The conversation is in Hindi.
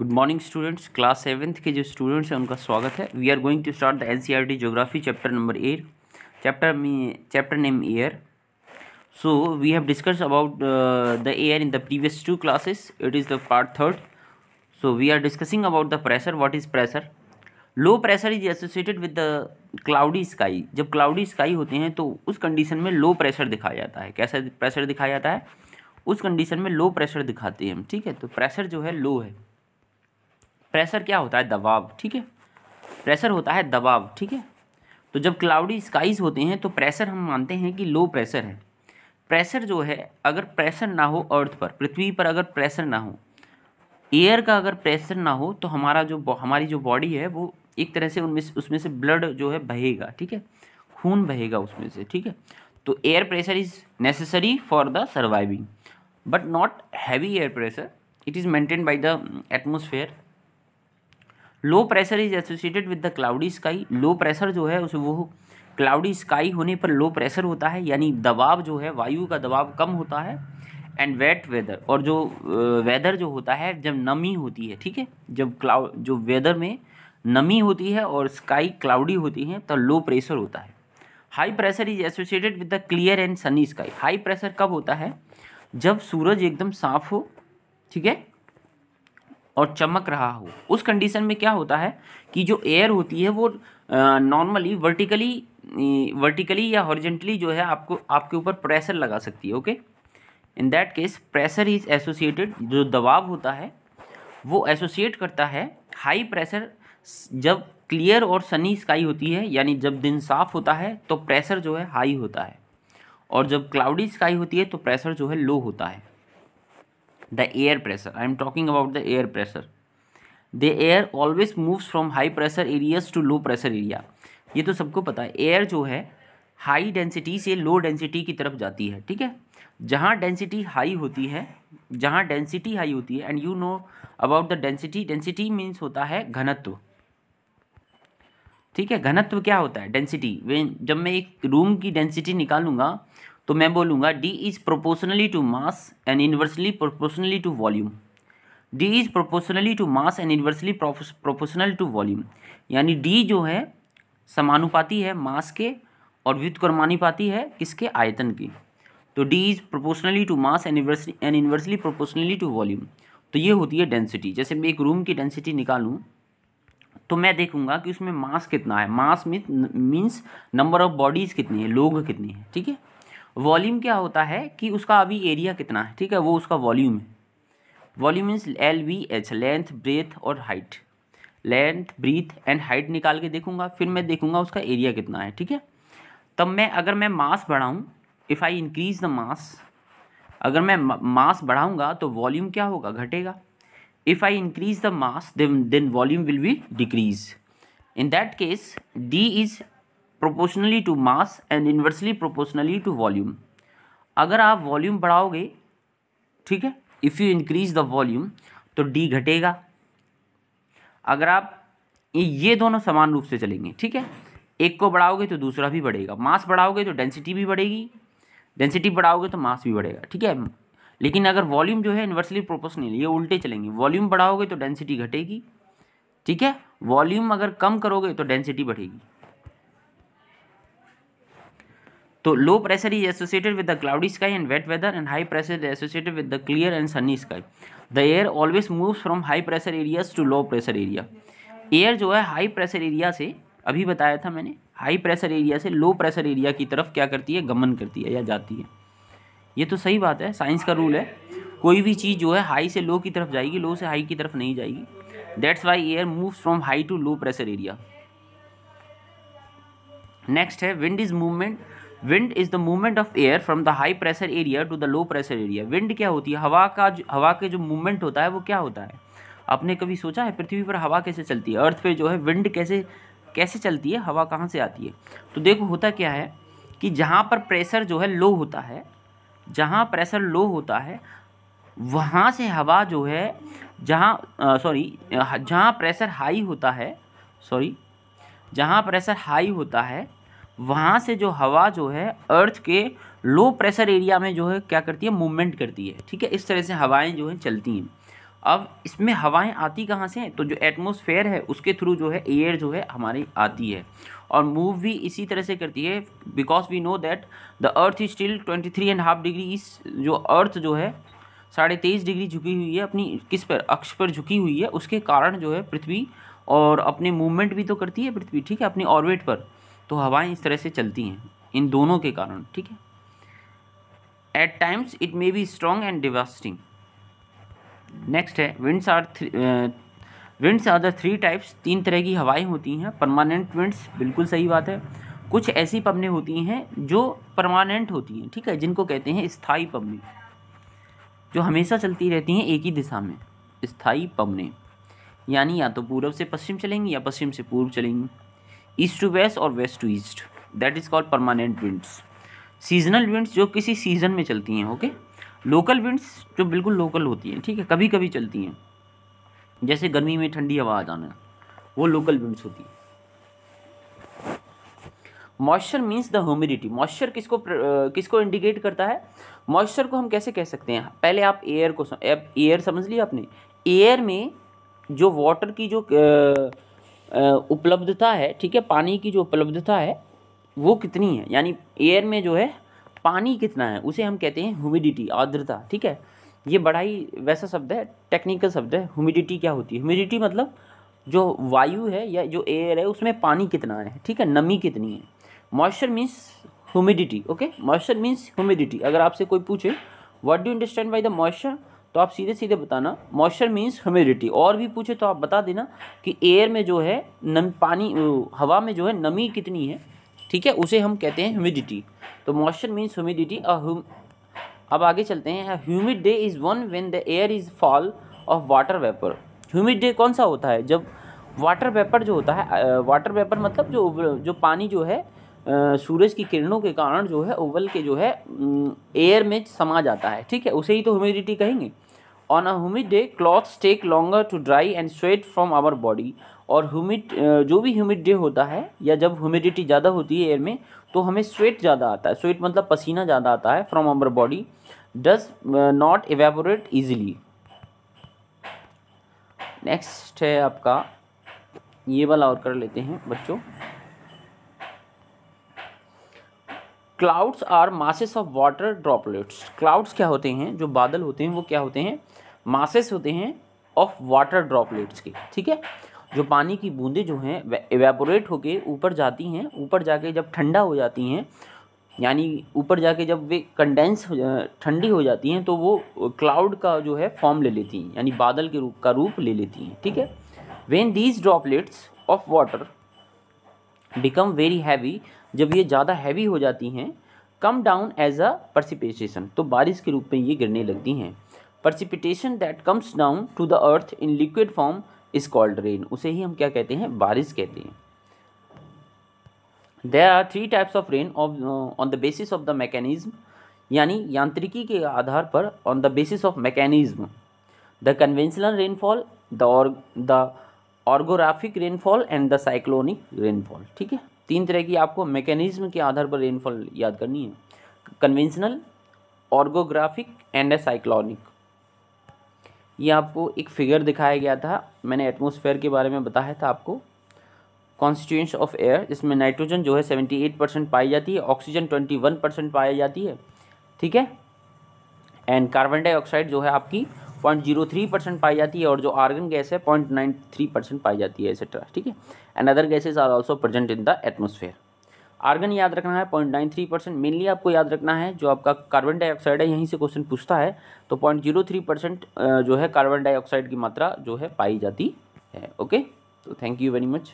Good morning students class seventh के जो स्टूडेंट्स हैं उनका स्वागत है we are going to start the N C R T geography chapter number eight chapter chapter name air so we have discuss about the air in the previous two classes it is the part third so we are discussing about the pressure what is pressure low pressure is associated with the cloudy sky जब क्लाउडी स्काई होते हैं तो उस कंडीशन में लो प्रेशर दिखाया जाता है कैसा प्रेशर दिखाया जाता है उस कंडीशन में लो प्रेशर दिखाते हैं हम ठीक है तो प्रेशर जो है लो है प्रेशर क्या होता है दबाव ठीक है प्रेशर होता है दबाव ठीक है तो जब क्लाउडी स्काइज़ होते हैं तो प्रेशर हम मानते हैं कि लो प्रेशर है प्रेशर जो है अगर प्रेशर ना हो अर्थ पर पृथ्वी पर अगर प्रेशर ना हो एयर का अगर प्रेशर ना हो तो हमारा जो हमारी जो बॉडी है वो एक तरह से उनमें से उसमें से ब्लड जो है बहेगा ठीक है खून बहेगा उसमें से ठीक है तो air pressure is necessary for the surviving but not heavy air pressure it is maintain by the atmosphere low pressure is associated with the cloudy sky low pressure जो है उस वो क्लाउडी स्काई होने पर लो प्रेशर होता है यानी दबाव जो है वायु का दबाव कम होता है एंड वेट वेदर और जो वेदर जो होता है जब नमी होती है ठीक है जब क्लाउ जो वेदर में नमी होती है और स्काई क्लाउडी होती है तो लो प्रेशर होता है high pressure is associated with the clear and sunny sky high pressure कब होता है जब सूरज एकदम साफ हो ठीक है और चमक रहा हो उस कंडीशन में क्या होता है कि जो एयर होती है वो नॉर्मली वर्टिकली वर्टिकली या हॉरिजेंटली जो है आपको आपके ऊपर प्रेशर लगा सकती है okay in that case pressure is associated जो दबाव होता है वो एसोसिएट करता है हाई प्रेशर जब क्लियर और सनी स्काई होती है यानी जब दिन साफ होता है तो प्रेशर जो है हाई होता है और जब क्लाउडी स्काई होती है तो प्रेशर जो है लो होता है the air pressure. I am talking about the air pressure. The air always moves from high pressure areas to low pressure area. ये तो सबको पता है एयर जो है हाई डेंसिटी से लो डेंसिटी की तरफ जाती है ठीक है जहाँ डेंसिटी हाई होती है जहाँ डेंसिटी हाई होती है and you know about the density density means होता है घनत्व ठीक है घनत्व क्या होता है डेंसिटी वे जब मैं एक रूम की डेंसिटी निकालूंगा तो मैं बोलूँगा D is proportionally to mass and inversely proportionally to volume D is proportionally to mass and inversely proportional to volume यानी डी जो है समानुपाती है मास के और क्रमानुपाती है किसके आयतन की तो D is proportionally to mass and and inversely proportionally to volume तो ये होती है डेंसिटी जैसे मैं एक रूम की डेंसिटी निकालूँ तो मैं देखूंगा कि उसमें मास कितना है mass means number of bodies कितनी है लोग कितनी है ठीक है वॉल्यूम क्या होता है कि उसका अभी एरिया कितना है ठीक है वो उसका वॉल्यूम है volume means L V H length breadth और height length breadth and height निकाल के देखूंगा फिर मैं देखूंगा उसका एरिया कितना है ठीक है तब मैं अगर मैं मास बढ़ाऊँ if I increase the mass अगर मैं मास बढ़ाऊँगा तो वॉल्यूम क्या होगा घटेगा if I increase the mass then volume will be decrease in that case D is proportionally to mass and inversely proportionally to volume अगर आप वॉल्यूम बढ़ाओगे ठीक है if you increase the volume तो डी घटेगा अगर आप ये दोनों समान रूप से चलेंगे ठीक है एक को बढ़ाओगे तो दूसरा भी बढ़ेगा मास बढ़ाओगे तो डेंसिटी भी बढ़ेगी डेंसिटी बढ़ाओगे तो मास भी बढ़ेगा ठीक है लेकिन अगर वॉल्यूम जो है इन्वर्सली प्रोपोर्शनल ये उल्टे चलेंगे वॉल्यूम बढ़ाओगे तो डेंसिटी घटेगी ठीक है वॉल्यूम अगर कम करोगे तो डेंसिटी बढ़ेगी तो low pressure is associated with the cloudy sky and wet weather and high pressure is associated with the clear and sunny sky the air always moves from high pressure areas to low pressure area air जो है हाई प्रेशर एरिया से अभी बताया था मैंने हाई प्रेशर एरिया से लो प्रेशर एरिया की तरफ क्या करती है गमन करती है या जाती है ये तो सही बात है साइंस का रूल है कोई भी चीज़ जो है हाई से लो की तरफ जाएगी लो से हाई की तरफ नहीं जाएगी that's why air move from high to low pressure area next है wind is movement wind is the movement of air from the high pressure area to the low pressure area wind क्या होती है हवा का जो हवा के जो मूवमेंट होता है वो क्या होता है आपने कभी सोचा है पृथ्वी पर हवा कैसे चलती है अर्थ पे जो है विंड कैसे कैसे चलती है हवा कहाँ से आती है तो देखो होता क्या है कि जहाँ पर प्रेशर जो है लो होता है जहाँ प्रेशर लो होता है वहाँ से हवा जो है जहाँ सॉरी जहाँ प्रेशर हाई होता है सॉरी जहाँ प्रेशर हाई होता है वहाँ से जो हवा जो है अर्थ के लो प्रेशर एरिया में जो है क्या करती है मूवमेंट करती है ठीक है इस तरह से हवाएं जो हैं चलती हैं अब इसमें हवाएं आती कहाँ से तो जो एटमोसफेयर है उसके थ्रू जो है एयर जो है हमारी आती है और मूव भी इसी तरह से करती है because we know that the earth is still twenty three and half degree इस जो अर्थ जो है साढ़े तेईस डिग्री झुकी हुई है अपनी किस पर अक्ष पर झुकी हुई है उसके कारण जो है पृथ्वी और अपने मूवमेंट भी तो करती है पृथ्वी ठीक है अपनी ऑर्बिट पर तो हवाएं इस तरह से चलती हैं इन दोनों के कारण ठीक है at times it may be strong and devastating next है winds are three winds the three types तीन तरह की हवाएं होती हैं परमानेंट विंड्स बिल्कुल सही बात है कुछ ऐसी पबने होती हैं जो परमानेंट होती हैं ठीक है जिनको कहते हैं स्थाई पबने जो हमेशा चलती रहती हैं एक ही दिशा में स्थाई पबने यानी या तो पूर्व से पश्चिम चलेंगी या पश्चिम से पूर्व चलेंगी ईस्ट टू वेस्ट और west to east that is called permanent winds seasonal winds जो किसी सीज़न में चलती हैं ओके लोकल विंड्स जो बिल्कुल लोकल होती हैं ठीक है कभी कभी चलती हैं जैसे गर्मी में ठंडी हवा आ जाना वो लोकल विंड्स होती है moisture means the humidity moisture किसको किसको इंडिकेट करता है मॉइस्चर को हम कैसे कह सकते हैं पहले आप एयर को एयर समझ लिया आपने एयर में जो वाटर की जो uh, उपलब्धता है ठीक है पानी की जो उपलब्धता है वो कितनी है यानी एयर में जो है पानी कितना है उसे हम कहते हैं ह्यूमिडिटी आर्द्रता ठीक है ये बड़ा ही वैसा शब्द है टेक्निकल शब्द है ह्यूमिडिटी क्या होती है ह्यूमिडिटी मतलब जो वायु है या जो एयर है उसमें पानी कितना है ठीक है नमी कितनी है moisture means humidity okay moisture means humidity अगर आपसे कोई पूछे what do understand by the moisture तो आप सीधे सीधे बताना मॉइस्चर मीन्स ह्यूमिडिटी और भी पूछे तो आप बता देना कि एयर में जो है नम पानी हवा में जो है नमी कितनी है ठीक है उसे हम कहते हैं ह्यूमिडिटी तो मॉइस्चर मीन्स ह्यूमिडिटी अब आगे चलते हैं humid day is one when the air is full of water vapour humid day कौन सा होता है जब वाटर वेपर जो होता है वाटर वेपर मतलब जो जो पानी जो है सूरज की किरणों के कारण जो है ओवल के जो है एयर में समा जाता है ठीक है उसे ही तो ह्यूमिडिटी कहेंगे on a humid day clothes take longer to dry and sweat from our body और ह्यूमिड जो भी ह्यूमिड डे होता है या जब ह्यूमिडिटी ज़्यादा होती है एयर में तो हमें स्वेट ज़्यादा आता है स्वेट मतलब पसीना ज़्यादा आता है from our body does not evaporate easily next है आपका ये वाला और कर लेते हैं बच्चों clouds are masses of water droplets clouds क्या होते हैं जो बादल होते हैं वो क्या होते हैं मासेस होते हैं ऑफ वाटर ड्रॉपलेट्स के ठीक है जो पानी की बूंदें जो हैं एवेपोरेट होकर ऊपर जाती हैं ऊपर जाके जब ठंडा हो जाती हैं यानी ऊपर जाके जब वे कंडेंस ठंडी हो जाती हैं तो वो क्लाउड का जो है फॉर्म ले लेती हैं यानी बादल के रूप का रूप ले लेती हैं ठीक है when these droplets of water become very heavy जब ये ज़्यादा हैवी हो जाती हैं कम डाउन एज अ परसिपिटेशन तो बारिश के रूप में ये गिरने लगती हैं precipitation that comes down to the earth in liquid form is called rain उसे ही हम क्या कहते हैं बारिश कहते हैं there are three types of rain of on the basis of the mechanism यानी यांत्रिकी के आधार पर on the basis of mechanism the conventional rainfall the orographic orographic rainfall and the cyclonic rainfall ठीक है तीन तरह की आपको मैकेनिज्म के आधार पर रेनफॉल याद करनी है कन्वेंशनल ऑर्गोग्राफिक एंड साइक्लॉनिक ये आपको एक फिगर दिखाया गया था मैंने एटमोसफेयर के बारे में बताया था आपको कॉन्स्टिट्यूंस ऑफ एयर जिसमें नाइट्रोजन जो है सेवेंटी एट परसेंट पाई जाती है ऑक्सीजन ट्वेंटी वन परसेंट पाई जाती है ठीक है एंड कार्बन डाइऑक्साइड जो है आपकी पॉइंट जीरो थ्री परसेंट पाई जाती है और जो आर्गन गैस है पॉइंट नाइन थ्री परसेंट पाई जाती है एक्सेट्रा ठीक है and other gases are also present in the atmosphere argon याद रखना है point nine three percent mainly आपको याद रखना है जो आपका कार्बन डाइऑक्साइड है यहीं से क्वेश्चन पूछता है तो पॉइंट जीरो थ्री परसेंट जो है कार्बन डाइऑक्साइड की मात्रा जो है पाई जाती है ओके तो थैंक यू वेरी मच